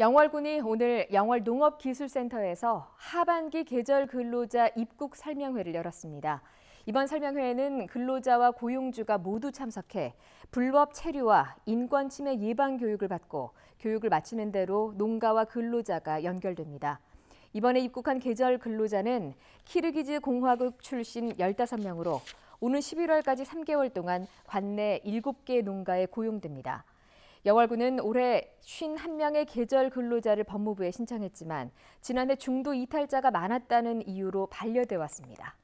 영월군이 오늘 영월농업기술센터에서 하반기 계절 근로자 입국 설명회를 열었습니다. 이번 설명회에는 근로자와 고용주가 모두 참석해 불법 체류와 인권침해 예방 교육을 받고 교육을 마치는 대로 농가와 근로자가 연결됩니다. 이번에 입국한 계절 근로자는 키르기즈 공화국 출신 15명으로 오는 11월까지 3개월 동안 관내 7개 농가에 고용됩니다. 여월구는 올해 51명의 계절 근로자를 법무부에 신청했지만 지난해 중도 이탈자가 많았다는 이유로 반려돼 왔습니다.